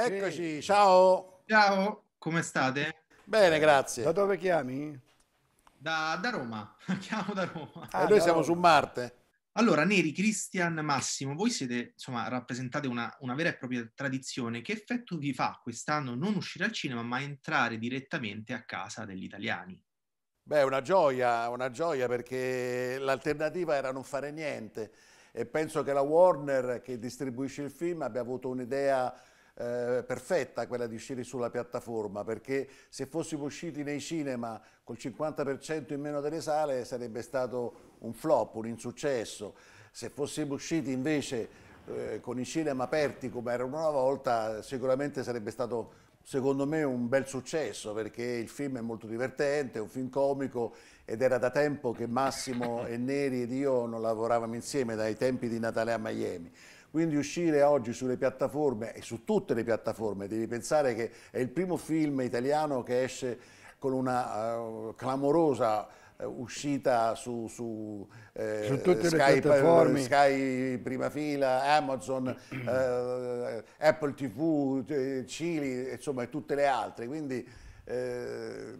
Eccoci, ciao. Ciao, come state? Bene, grazie. Da dove chiami? Da, da Roma, chiamo da Roma. Ah, e noi siamo Roma. su Marte. Allora, Neri, Cristian, Massimo, voi siete, insomma, rappresentate una, una, vera e propria tradizione. Che effetto vi fa quest'anno non uscire al cinema, ma entrare direttamente a casa degli italiani? Beh, una gioia, una gioia perché l'alternativa era non fare niente e penso che la Warner che distribuisce il film abbia avuto un'idea eh, perfetta quella di uscire sulla piattaforma, perché se fossimo usciti nei cinema col 50% in meno delle sale sarebbe stato un flop, un insuccesso. Se fossimo usciti invece eh, con i cinema aperti come erano una volta, sicuramente sarebbe stato secondo me un bel successo perché il film è molto divertente, è un film comico ed era da tempo che Massimo e Neri ed io non lavoravamo insieme dai tempi di Natale a Miami. Quindi uscire oggi sulle piattaforme e su tutte le piattaforme, devi pensare che è il primo film italiano che esce con una uh, clamorosa eh, uscita su, su, eh, su tutte Sky, le eh, piattaforme Sky prima fila, Amazon, eh, Apple TV, Chili, insomma e tutte le altre, quindi eh,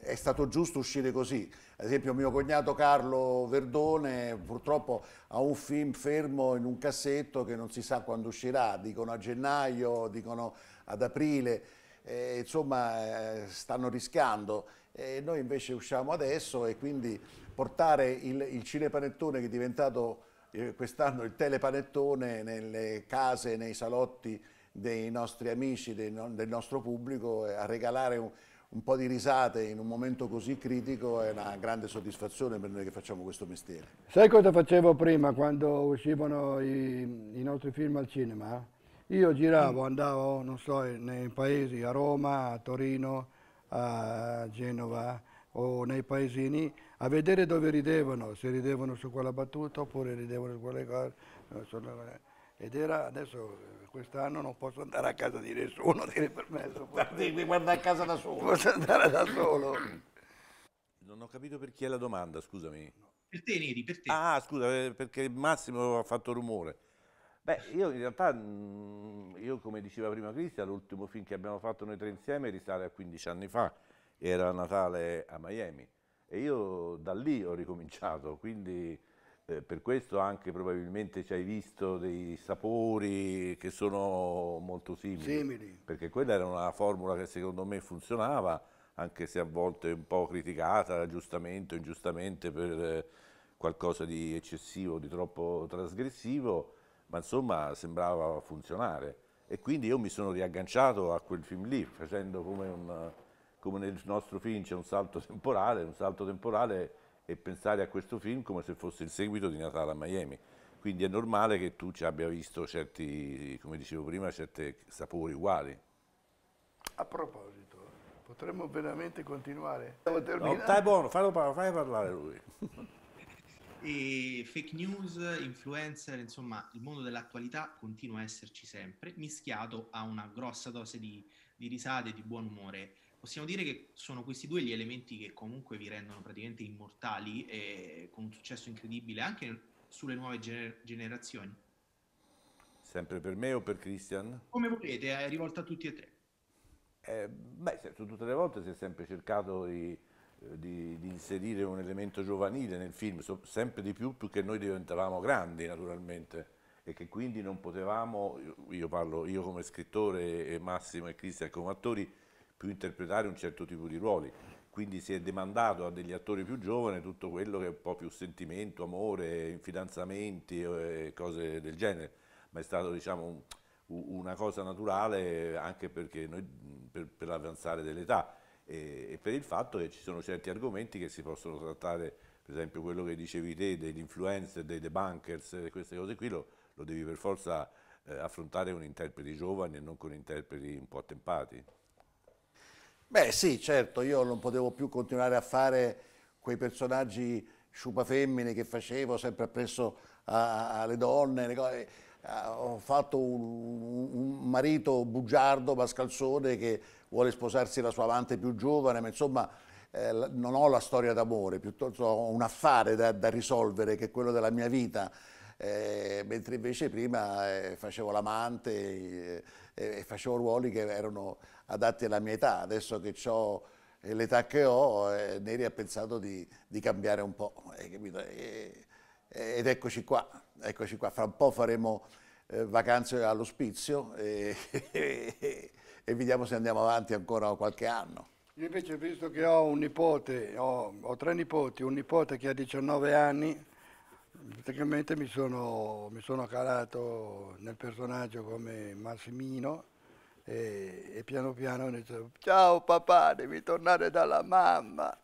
è stato giusto uscire così. Ad esempio mio cognato Carlo Verdone purtroppo ha un film fermo in un cassetto che non si sa quando uscirà, dicono a gennaio, dicono ad aprile, eh, insomma eh, stanno rischiando. E noi invece usciamo adesso e quindi portare il, il cinepanettone che è diventato eh, quest'anno il telepanettone nelle case, nei salotti dei nostri amici, dei del nostro pubblico, a regalare un, un po' di risate in un momento così critico è una grande soddisfazione per noi che facciamo questo mestiere. Sai cosa facevo prima quando uscivano i, i nostri film al cinema? Io giravo, andavo, non so, nei paesi a Roma, a Torino, a Genova o nei paesini a vedere dove ridevano, se ridevano su quella battuta oppure ridevano su quelle cose ed era adesso eh, quest'anno non posso andare a casa di nessuno, dire permesso. Devi guardare a casa da solo. Posso andare da solo. Non ho capito per chi è la domanda, scusami. Per te Neri, per te. Ah, scusa, eh, perché Massimo ha fatto rumore. Beh, io in realtà, mm, io come diceva prima Cristian, l'ultimo film che abbiamo fatto noi tre insieme risale a 15 anni fa, era Natale a Miami. E io da lì ho ricominciato, quindi eh, per questo anche probabilmente ci hai visto dei sapori che sono molto simili, simili, perché quella era una formula che secondo me funzionava, anche se a volte un po' criticata, giustamente o ingiustamente per eh, qualcosa di eccessivo, di troppo trasgressivo, ma insomma sembrava funzionare. E quindi io mi sono riagganciato a quel film lì, facendo come, un, come nel nostro film c'è un salto temporale, un salto temporale e pensare a questo film come se fosse il seguito di Natale a Miami. Quindi è normale che tu ci abbia visto certi, come dicevo prima, certi sapori uguali. A proposito, potremmo veramente continuare. No, stai buono, fallo, fai parlare lui. E fake news, influencer, insomma, il mondo dell'attualità continua a esserci sempre, mischiato a una grossa dose di di risate, di buon umore. Possiamo dire che sono questi due gli elementi che comunque vi rendono praticamente immortali e con un successo incredibile anche sulle nuove gener- generazioni. Sempre per me o per Christian? Come volete, è rivolta a tutti e tre. Eh, beh, tutte le volte si è sempre cercato di, eh, di, di inserire un elemento giovanile nel film, so, sempre di più, più che noi diventavamo grandi naturalmente e che quindi non potevamo, io parlo io come scrittore e Massimo e Cristian come attori, più interpretare un certo tipo di ruoli. Quindi si è demandato a degli attori più giovani tutto quello che è un po' più sentimento, amore, fidanzamenti, e eh, cose del genere, ma è stato diciamo un, una cosa naturale anche perché noi, per, per l'avanzare dell'età e, e per il fatto che ci sono certi argomenti che si possono trattare per esempio quello che dicevi te degli influencer, dei debunkers, queste cose qui lo, lo devi per forza eh, affrontare con interpreti giovani e non con interpreti un po' attempati. Beh sì, certo, io non potevo più continuare a fare quei personaggi sciupa femmine che facevo sempre appresso alle donne, cose, eh, ho fatto un, un, marito bugiardo, mascalzone, che vuole sposarsi la sua amante più giovane, ma insomma eh, non ho la storia d'amore, piuttosto ho un affare da, da risolvere che è quello della mia vita. Eh, mentre invece prima eh, facevo l'amante eh, e facevo ruoli che erano adatti alla mia età. Adesso che ho eh, l'età che ho, eh, Neri ha pensato di, di cambiare un po', eh, ed eccoci qua, eccoci qua, fra un po' faremo vacanze all'ospizio e, e, e vediamo se andiamo avanti ancora qualche anno. Io invece, visto che ho un nipote, ho, ho tre nipoti, un nipote che ha 19 anni, praticamente mi sono, mi sono calato nel personaggio come Massimino e, e piano piano ho detto ciao papà, devi tornare dalla mamma.